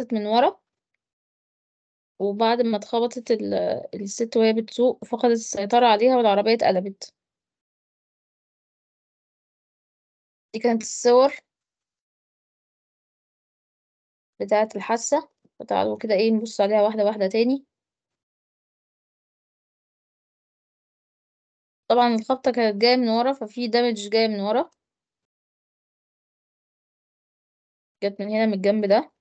اتخبطت من ورا وبعد ما اتخبطت ال- الست وهي بتسوق فقدت السيطرة عليها والعربية اتقلبت دي كانت الصور بتاعة الحاسة فتعالوا كده ايه نبص عليها واحدة واحدة تاني طبعا الخبطة كانت جاية من ورا ففي دامج جاية من ورا جت من هنا من الجنب ده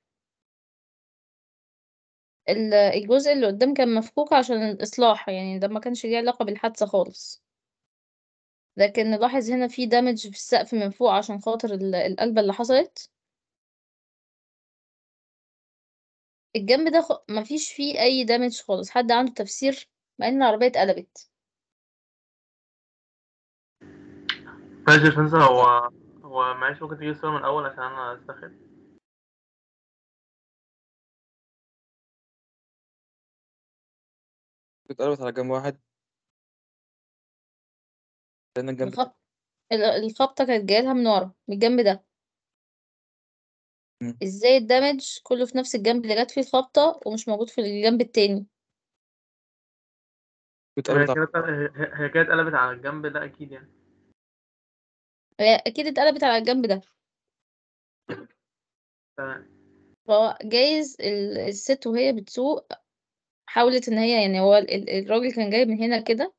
الجزء اللي قدّام كان مفكوك عشان الإصلاح، يعني ده ما كانش ليه علاقة بالحادثة خالص. لكن نلاحظ هنا في damage في السقف من فوق عشان خاطر القلبة اللي حصلت. الجنب ده خ ما فيش فيه أي damage خالص، حد عنده تفسير؟ مع إن العربية اتقلبت. معلش يا هو هو معلش ممكن تجيب من الأول عشان أنا أستخدم اتقلبت على جنب واحد لأن الجنب الخب... الخبطة كانت جايلها من ورا من الجنب ده مم. ازاي الدمج كله في نفس الجنب اللي جت فيه الخبطة ومش موجود في الجنب التاني هي كده اتقلبت على الجنب ده اكيد يعني هي أكيد اتقلبت على الجنب ده تمام فهو جايز الست وهي بتسوق حاولت إن هي يعني هو الراجل كان جاي من هنا كده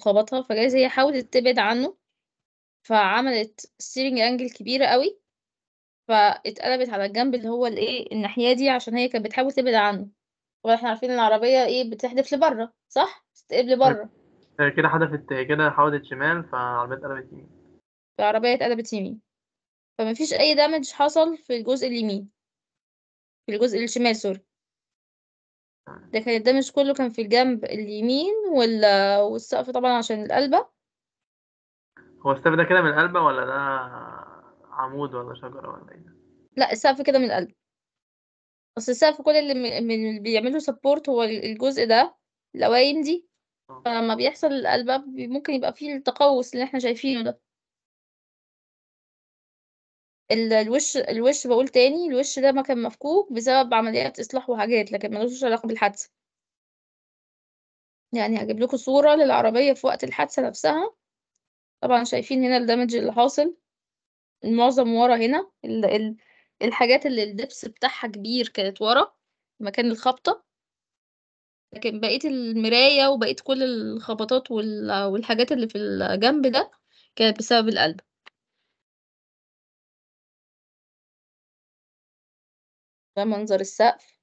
خبطها فجايز هي حاولت تبعد عنه فعملت ستيرنج انجل كبيرة أوي فاتقلبت على الجنب اللي هو الإيه الناحية دي عشان هي كانت بتحاول تبعد عنه واحنا عارفين إن العربية إيه بتحدف لبره صح؟ بتتقلب لبره هي كده حدفت كده حاولت شمال فالعربية اتقلبت يمين العربية اتقلبت يمين فمفيش أي دامج حصل في الجزء اليمين في الجزء الشمال سوري ده كان الدمج كله كان في الجنب اليمين ولا والسقف طبعا عشان القلبة هو السقف ده كده من القلبة ولا ده عمود ولا شجرة ولا ايه لا السقف كده من القلب اصل السقف كل اللي من, اللي بيعمله سبورت هو الجزء ده الاوائم دي آه. فلما بيحصل القلبة ممكن يبقى فيه التقوس اللي احنا شايفينه ده ال الوش الوش بقول تاني، الوش ده ما كان مفكوك بسبب عمليات إصلاح وحاجات، لكن ما لوش علاقة بالحادثة. يعني هجيب لكم صورة للعربية في وقت الحادثة نفسها، طبعًا شايفين هنا الدمج اللي حاصل، معظم ورا هنا ال ال الحاجات اللي الدبس بتاعها كبير كانت ورا مكان الخبطة. لكن بقية المراية وبقية كل الخبطات وال والحاجات اللي في الجنب ده كانت بسبب القلب. ده منظر السقف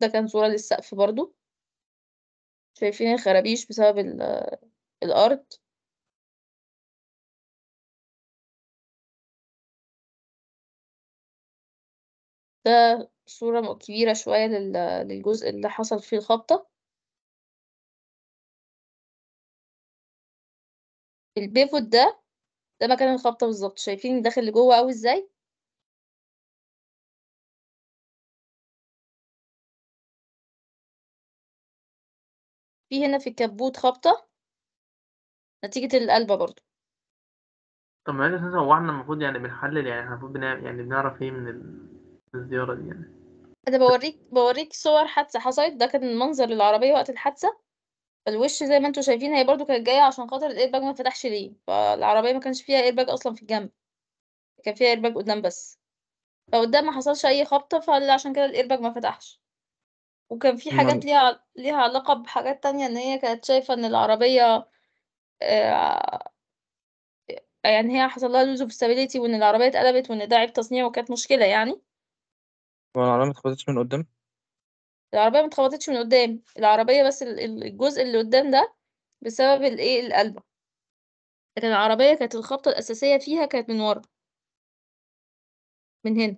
ده كان صورة للسقف برضو شايفين الخرابيش بسبب الأرض ده صورة كبيرة شوية للجزء اللي حصل فيه الخبطة البيفوت ده ده مكان الخبطة بالظبط شايفين داخل لجوه أوي ازاي في هنا في الكبوت خبطة نتيجة القلبة برضو طب معلش مثلا هو احنا المفروض يعني بنحلل يعني المفروض يعني بنعرف ايه من الزيارة دي يعني انا بوريك بوريك صور حادثة حصلت ده كان منظر العربية وقت الحادثة الوش زي ما انتوا شايفين هي برضو كانت جاية عشان خاطر الايرباج ما فتحش ليه فالعربية ما كانش فيها ايرباج اصلا في الجنب كان فيها ايرباج قدام بس فقدام ما حصلش اي خبطة فعشان كده الايرباج ما فتحش وكان في حاجات ليها ليها علاقة بحاجات تانية ان هي كانت شايفة ان العربية آه، يعني هي حصل لها لوز اوف وان العربية اتقلبت وان ده عيب تصنيع وكانت مشكلة يعني والعربية متخبطتش من قدام العربية متخبطتش من قدام العربية بس الجزء اللي قدام ده بسبب الايه القلبة لكن العربية كانت الخبطة الأساسية فيها كانت من ورا من هنا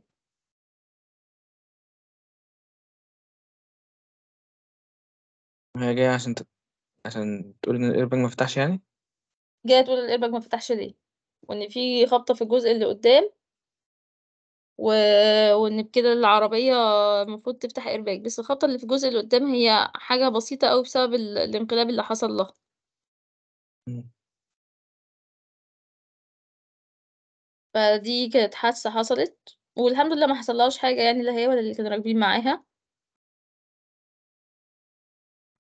هي جاية عشان ت... عشان تقول إن الإيرباج ما فتحش يعني؟ جاية تقول الإيرباج ما فتحش ليه وإن في خبطة في الجزء اللي قدام و... وإن بكده العربية المفروض تفتح إيرباج بس الخبطة اللي في الجزء اللي قدام هي حاجة بسيطة أوي بسبب ال... الانقلاب اللي حصل له فدي كانت حادثة حصلت والحمد لله ما حصلهاش حاجة يعني لا هي ولا اللي كانوا راكبين معاها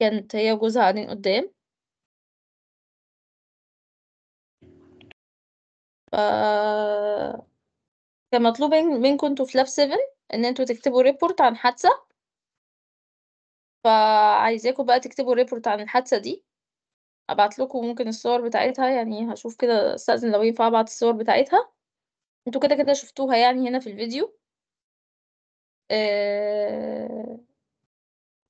كانت هي وجوزها قاعدين قدّام. ف كان مطلوب منكم انتوا في لاب 7 إن انتوا تكتبوا ريبورت عن حادثة. فعايزاكم بقى تكتبوا ريبورت عن الحادثة دي، هابعت لكم ممكن الصور بتاعتها، يعني هشوف كده أستأذن لو ينفع أبعت الصور بتاعتها، انتوا كده، كده شفتوها يعني هنا في الفيديو. آآ آه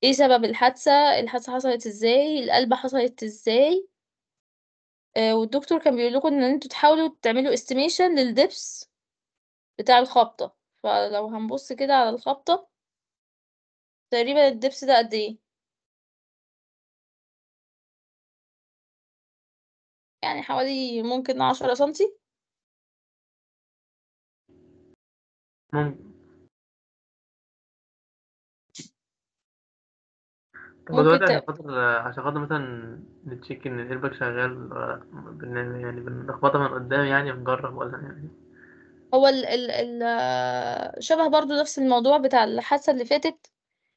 إيه سبب الحادثة، الحادثة حصلت إزاي، القلبة حصلت إزاي. آآ آه، والدكتور كان بيقول لكم إن انتوا تحاولوا تعملوا استيميشن للدبس بتاع الخبطة، فلو هنبُص كده على الخبطة تقريبًا الدبس ده قد إيه؟ يعني حوالي ممكن عشرة سنتي. ممكن. ممكن عشان خاطر عشان خاطر مثلا نتشيك ان الايرباك شغال بن... يعني بنخبطها من قدام يعني نجرب ولا يعني هو ال ال ال شبه برضو نفس الموضوع بتاع الحادثة اللي فاتت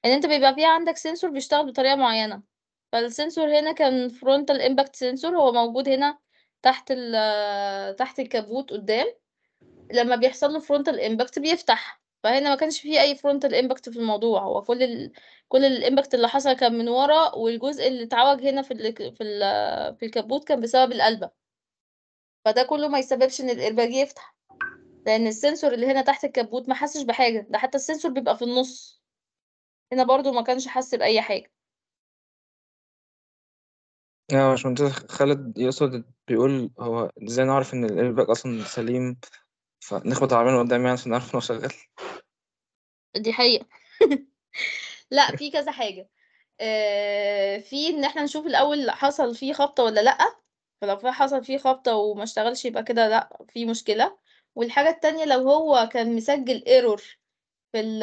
ان انت بيبقى فيها عندك سنسور بيشتغل بطريقة معينة فالسنسور هنا كان فرونتال امباكت سنسور هو موجود هنا تحت ال تحت الكبوت قدام لما بيحصل له فرونتال امباكت بيفتح فهنا ما كانش فيه أي frontal impact في الموضوع هو كل ال... كل الإمباكت اللي حصل كان من ورا والجزء اللي اتعوج هنا في ال... في ال... في الكبوت كان بسبب القلبة فده كله ما يسببش إن الإيرباج يفتح لأن السنسور اللي هنا تحت الكبوت ما حسش بحاجة ده حتى السنسور بيبقى في النص هنا برضو ما كانش حس بأي حاجة يا باشمهندس خالد يقصد بيقول هو ازاي نعرف ان الإيرباج اصلا سليم فنخبط العربية اللي قدام يعني عشان نعرف نوصل للقتل دي حقيقة لا في كذا حاجة آه، في ان احنا نشوف الاول حصل فيه خبطة ولا لا فلو حصل فيه خبطة وما اشتغلش يبقى كده لا في مشكلة والحاجة التانية لو هو كان مسجل ايرور في ال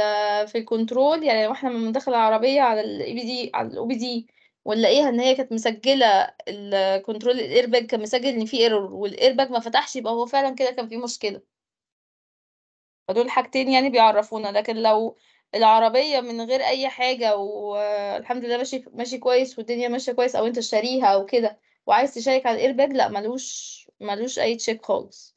في الكنترول يعني لو احنا لما ندخل العربية على الاي بي e دي على الاو بي دي ونلاقيها ان هي كانت مسجلة الكنترول الايرباج كان مسجل ان في ايرور والايرباج ما فتحش يبقى هو فعلا كده كان في مشكلة فدول حاجتين يعني بيعرفونا لكن لو العربية من غير أي حاجة والحمد لله ماشي ماشي كويس والدنيا ماشية كويس أو أنت شاريها أو كده وعايز تشيك على الإيرباج لأ ملوش ملوش أي تشيك خالص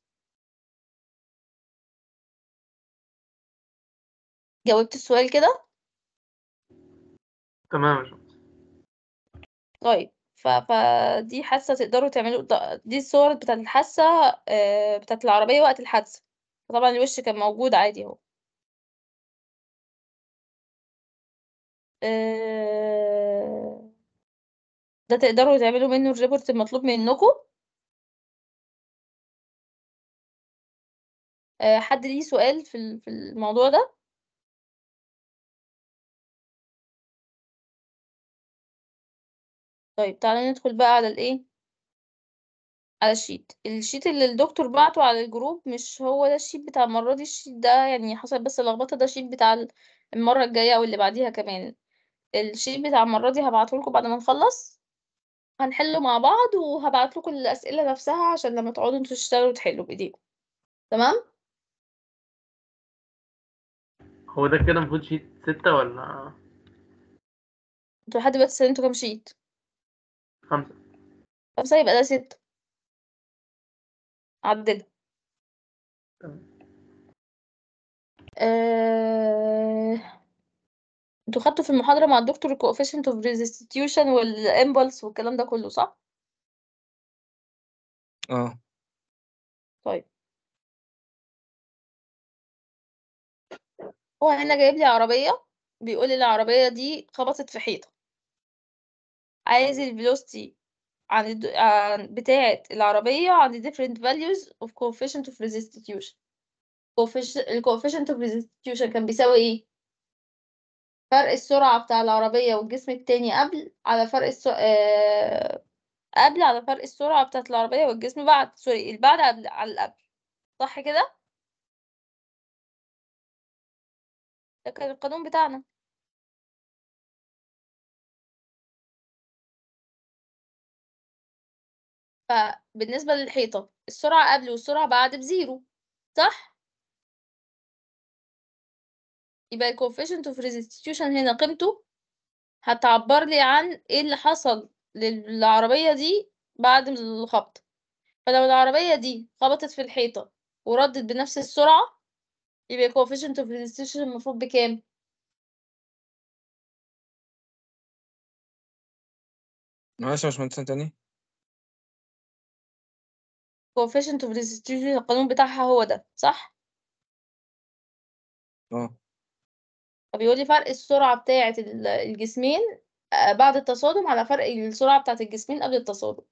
جاوبت السؤال كده؟ تمام طيب ف... فدي حاسة تقدروا تعملوا دي الصور بتاعت الحاسة آه، بتاعت العربية وقت الحادثة طبعا الوِش كان موجود عادي أهو. آه، ده تقدروا تعملوا منّه الريبورت المطلوب منّكم. آه، حد ليه سؤال في في الموضوع ده؟ طيب تعالى ندخل بقى على الإيه على الشيت الشيت اللي الدكتور بعته على الجروب مش هو ده الشيت بتاع المرة دي الشيت ده يعني حصل بس لخبطة ده الشيت بتاع المرة الجاية أو اللي بعديها كمان الشيت بتاع المرة دي هبعتهولكوا بعد ما نخلص هنحله مع بعض وهبعتلكوا الأسئلة نفسها عشان لما تقعدوا انتوا تشتغلوا تحلوا بإيديكم تمام؟ هو ده كده المفروض شيت ستة ولا انتوا لحد دلوقتي سلمتوا كام شيت؟ خمسة خمسة يبقى ده ستة عددها آه... انتوا خدتوا في المحاضرة مع الدكتور الكوفيشنت اوف ريزستيوشن والامبلس والكلام ده كله صح؟ اه طيب هو هنا جايب لي عربية بيقول لي العربية دي خبطت في حيطة عايز آه. الفيلوستي عن الد... عن بتاعة العربية عن the different values of coefficient of resistance ال coefficient of resistance كان بيساوي ايه؟ فرق السرعة بتاع العربية والجسم التاني قبل على فرق الس... آه... قبل على فرق السرعة بتاعة العربية والجسم بعد سوري البعد قبل على القبل صح كده؟ ده كان القانون بتاعنا فبالنسبة للحيطة السرعة قبل والسرعة بعد بزيرو صح؟ يبقى الكوفيشنت اوف ريزستيوشن هنا قيمته هتعبر لي عن ايه اللي حصل للعربية دي بعد الخبط فلو العربية دي خبطت في الحيطة وردت بنفس السرعة يبقى الكوفيشنت اوف ريزستيوشن المفروض بكام؟ معلش يا باشمهندس تاني coefficient of restitution القانون بتاعها هو ده صح؟ اه فبيقول لي فرق السرعة بتاعة الجسمين آه، بعد التصادم على فرق السرعة بتاعة الجسمين قبل التصادم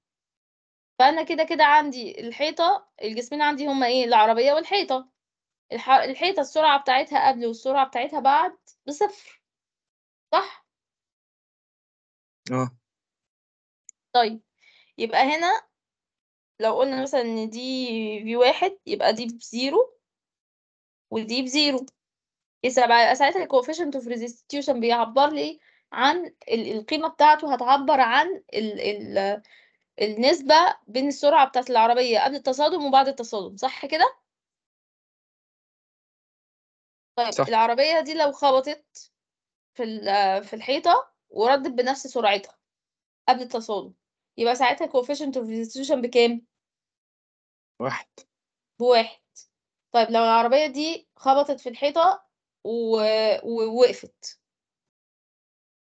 فأنا كده كده عندي الحيطة الجسمين عندي هما ايه العربية والحيطة الح... الحيطة السرعة بتاعتها قبل والسرعة بتاعتها بعد بصفر صح؟ اه طيب يبقى هنا لو قلنا مثلا ان دي في واحد يبقى دي بزيرو ودي بزيرو إذا بقى ساعتها ال coefficient of resistance بيعبر لي عن القيمة بتاعته هتعبر عن الـ الـ النسبة بين السرعة بتاعت العربية قبل التصادم وبعد التصادم صح كده؟ طيب صح. العربية دي لو خبطت في في الحيطة وردت بنفس سرعتها قبل التصادم يبقى ساعتها coefficient of restitution بكام؟ واحد بواحد طيب لو العربية دي خبطت في الحيطة ووقفت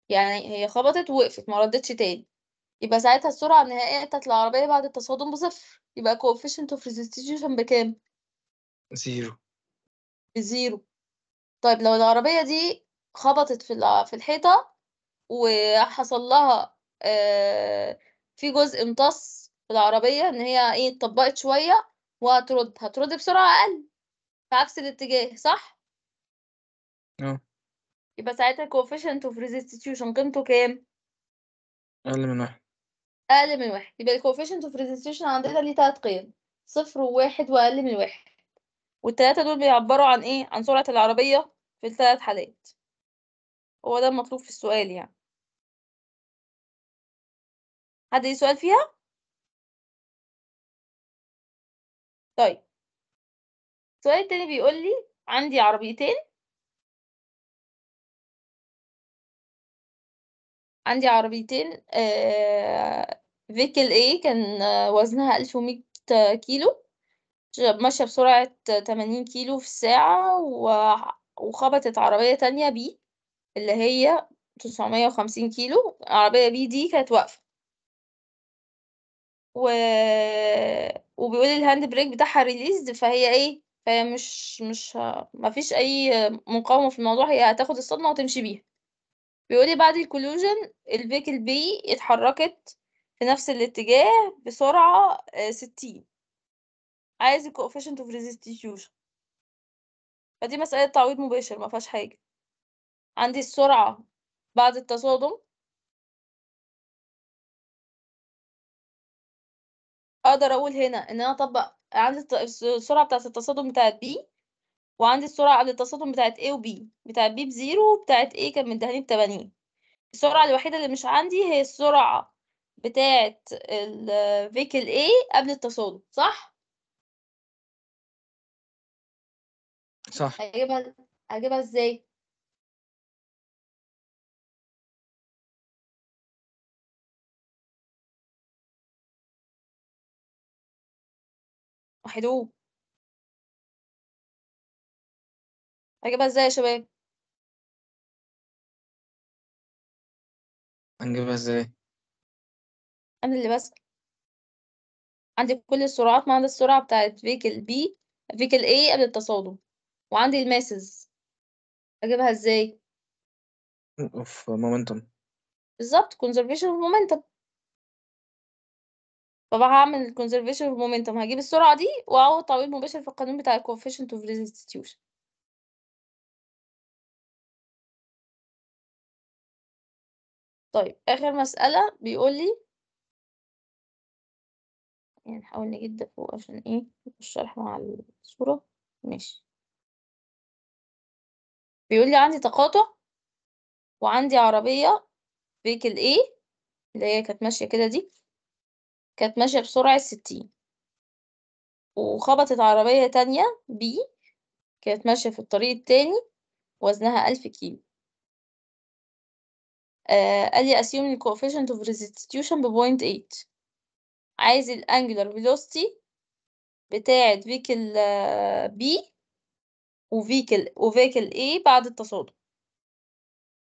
يعني هي خبطت ووقفت ما ردتش تاني يبقى ساعتها السرعة النهائية بتاعت العربية بعد التصادم بصفر يبقى coefficient of restitution بكام؟ زيرو بزيرو طيب لو العربية دي خبطت في في الحيطة وحصل لها آه في جزء امتص في العربية إن هي إيه اتطبقت شوية وهترد هترد بسرعة أقل في عكس الاتجاه صح؟ اه يبقى ساعتها coefficient of resistance قيمته كام؟ أقل من واحد أقل من واحد يبقى coefficient of resistance عندنا ليه تلات قيم صفر وواحد وأقل من واحد والتلاتة دول بيعبروا عن إيه؟ عن سرعة العربية في الثلاث حالات هو ده المطلوب في السؤال يعني حد ليه سؤال فيها طيب السؤال التاني بيقول لي عندي عربيتين عندي عربيتين آه فيكل A كان وزنها 1100 كيلو ماشية بسرعة 80 كيلو في الساعة وخبطت عربية تانية B اللي هي 950 كيلو عربية B دي كانت واقفة و... وبيقول الهاند بريك بتاعها ريليزد فهي ايه فهي مش مش ما مفيش اي مقاومه في الموضوع هي هتاخد الصدمه وتمشي بيها بيقولي بعد الكولوجن الفيكل بي اتحركت في نفس الاتجاه بسرعه آه، ستين عايز الكوفيشنت اوف ريزيستيوشن فدي مسألة تعويض مباشر ما فيهاش حاجة عندي السرعة بعد التصادم أقدر أقول هنا إن أنا أطبق عندي السرعة بتاعة التصادم بتاعة بي وعندي السرعة قبل التصادم بتاعة A و B بتاعة B بزيرو وبتاعة A كان مديهاني بتمانين السرعة الوحيدة اللي مش عندي هي السرعة بتاعة الفيكل A قبل التصادم صح؟ صح هجيبها هجيبها ازاي؟ وحدوه هجيبها ازاي يا شباب هنجيبها ازاي انا اللي بس عندي كل السرعات ما عندي السرعة بتاعت فيكل بي فيكل اي قبل التصادم وعندي الماسز اجيبها ازاي اوف مومنتوم بالظبط conservation of momentum فبقى هعمل conservation of momentum هجيب السرعة دي وأعوض تعويض مباشر في القانون بتاع ال coefficient of resistance طيب آخر مسألة بيقولي يعني نحاول نجد فوق عشان ايه الشرح مع الصورة ماشي بيقولي عندي تقاطع وعندي عربية فيكل A اللي هي كانت ماشية كده دي كانت ماشية بسرعة ستين وخبطت عربية تانية بي كانت ماشية في الطريق التاني وزنها ألف كيلو آه قال لي assume the coefficient of restitution ببوينت 0.8 عايز الانجلر velocity بتاعة فيكل بي وفيكل وفيكل ايه بعد التصادم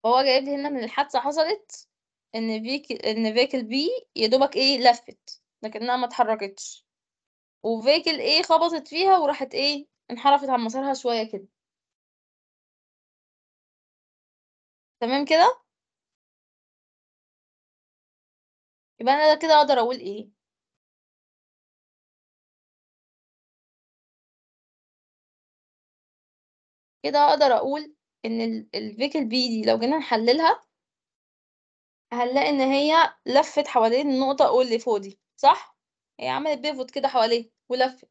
فهو جايب لي هنا من الحادثة حصلت ان فيك ان فيكل بي يا دوبك ايه لفت لكنها ما اتحركتش وفيكل ايه خبطت فيها وراحت ايه انحرفت عن مسارها شويه كده تمام كده يبقى انا كده اقدر اقول ايه كده اقدر اقول ان الفيكل بي دي لو جينا نحللها هنلاقي إن هي لفِّت حوالين النقطة O اللي فوق دي، صح؟ هي عملت pivot كده حواليه ولفِّت.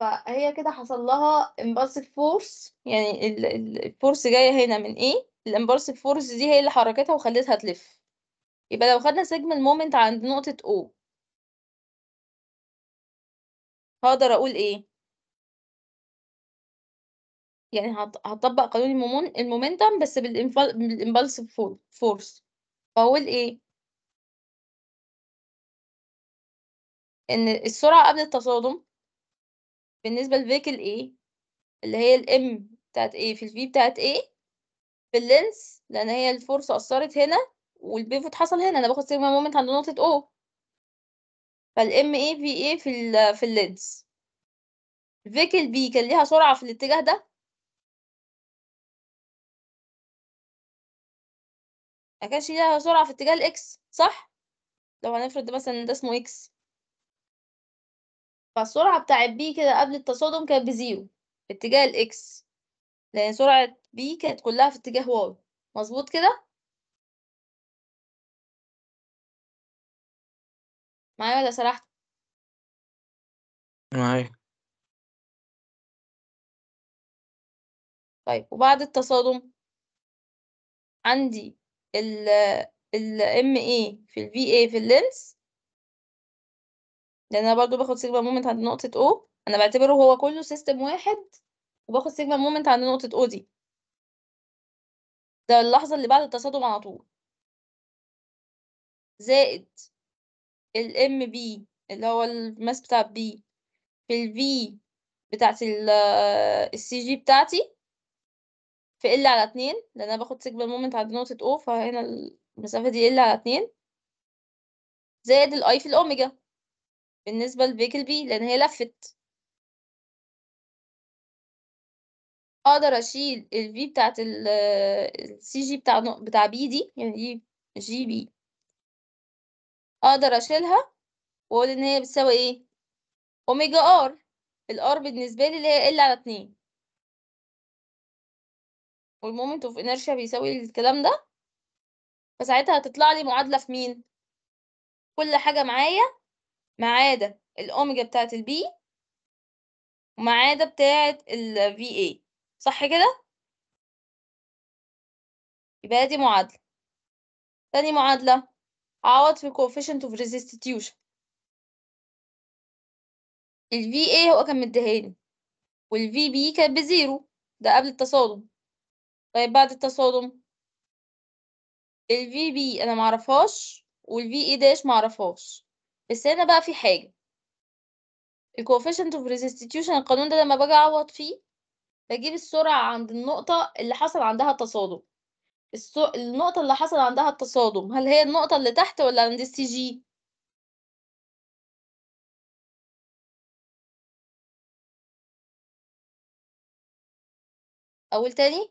فهي كده حصل لها impulsive force يعني الفورس جاية هنا من A إيه؟ الimpulsive force دي هي اللي حركتها وخلتها تلف. يبقى لو خدنا sigma الmoment عند نقطة O هقدر أقول إيه؟ يعني هطبق قانون المومون المومنتم بس بالإمبالس فورس فأقول إيه؟ إن السرعة قبل التصادم بالنسبة لفيكل A اللي هي الام بتاعت A في الفي بتاعت A اللينس لأن هي الفرصة أثرت هنا والبيفوت حصل هنا أنا باخد سيجما مومنت عند نقطة O فالام A في A في, في اللينس فيكل B كان ليها سرعة في الاتجاه ده ما كانش ليها سرعة في اتجاه الإكس صح؟ لو هنفرض مثلا إن ده اسمه إكس فالسرعة بتاعت بي كده قبل التصادم كانت بزيرو في اتجاه الإكس لأن سرعة بي كانت كلها في اتجاه واي مظبوط كده؟ معايا ولا سرحت؟ معايا طيب وبعد التصادم عندي ال ال MA في ال VA في اللينس لأن أنا برضو باخد سيجما مومنت عند نقطة O أنا بعتبره هو كله سيستم واحد وباخد سيجما مومنت عند نقطة O دي ده اللحظة اللي بعد التصادم على طول زائد ال ام بي اللي هو الماس بتاع بي في ال في بتاعت السي جي آه، بتاعتي في ال على 2 لان انا باخد سيجما مومنت عند نقطه او فهنا المسافه دي ال على 2 زائد الاي في الاوميجا بالنسبه لفيكل بي لان هي لفت اقدر اشيل الفي بتاعت السي جي بتاع بتاع بي دي يعني دي جي بي اقدر اشيلها واقول ان هي بتساوي ايه اوميجا ار الار بالنسبه لي اللي هي ال على 2 والمومنت اوف انرشيا بيساوي الكلام ده فساعتها هتطلع لي معادله في مين كل حاجه معايا ما عدا الاوميجا بتاعه البي وما عدا بتاعه الفي اي صح كده يبقى دي معادله تاني معادله عوض في coefficient of resistance الفي اي هو كان مديهاني والفي بي كان بزيرو ده قبل التصادم طيب بعد التصادم الفي بي انا معرفهاش والفي اي e داش معرفهاش بس هنا بقى في حاجه الكوفيشنت اوف ريزستيوشن القانون ده لما باجي اعوض فيه بجيب السرعه عند النقطه اللي حصل عندها التصادم السو... النقطه اللي حصل عندها التصادم هل هي النقطه اللي تحت ولا عند السي جي اقول تاني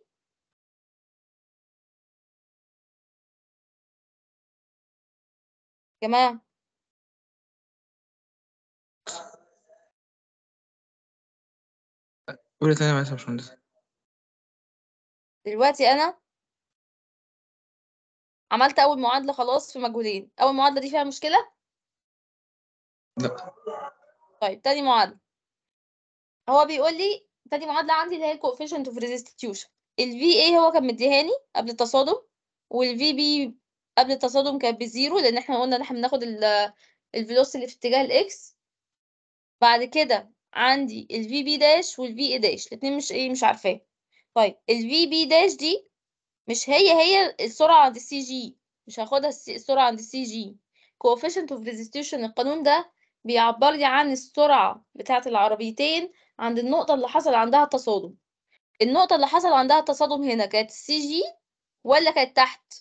كمان قولي تاني معلش يا باشمهندس دلوقتي انا عملت اول معادله خلاص في مجهولين اول معادله دي فيها مشكله لا طيب تاني معادله هو بيقول لي تاني معادله عندي اللي هي coefficient اوف ريزيستيوشن الفي VA هو كان مديهاني قبل التصادم والفي بي قبل التصادم كانت بزيرو لان احنا قلنا ان احنا بناخد الفيلوس اللي في اتجاه الاكس بعد كده عندي الفي بي داش والفي اي داش الاتنين مش ايه مش عارفاه طيب الفي بي داش دي مش هي هي السرعه عند السي جي مش هاخدها السرعه عند السي جي coefficient of resistance القانون ده بيعبر لي عن السرعه بتاعه العربيتين عند النقطه اللي حصل عندها التصادم النقطه اللي حصل عندها التصادم هنا كانت السي جي ولا كانت تحت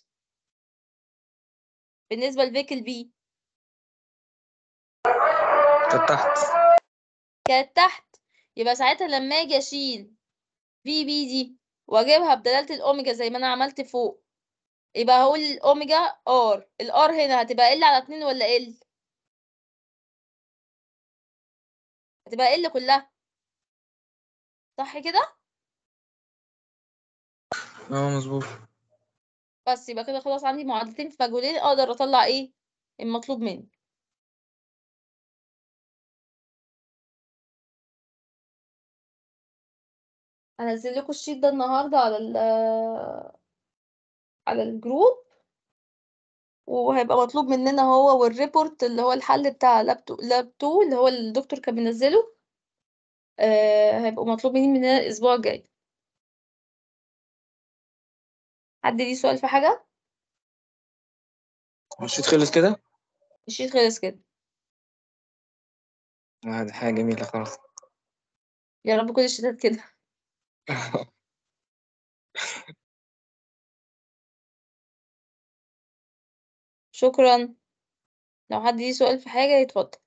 بالنسبة لفيك البي كانت تحت كانت تحت يبقى ساعتها لما اجي اشيل في بي دي واجيبها بدلالة الاوميجا زي ما انا عملت فوق يبقى هقول الاوميجا ار الار هنا هتبقى ال على اتنين ولا ال هتبقى ال كلها صح كده؟ اه مظبوط بس يبقى كده خلاص عندي معادلتين مجهولين اقدر اطلع ايه المطلوب مني هنزل لكم الشيت ده النهارده على ال على الجروب وهيبقى مطلوب مننا هو والريبورت اللي هو الحل بتاع لابتو لابتو اللي هو الدكتور كان منزله آه هيبقى مطلوب مني مننا الاسبوع الجاي حد ليه سؤال في حاجة؟ الشيت خلص كده؟ الشيت خلص كده آه دي حاجة جميلة خلاص يا رب كل الشتات كده شكرا لو حد ليه سؤال في حاجة يتفضل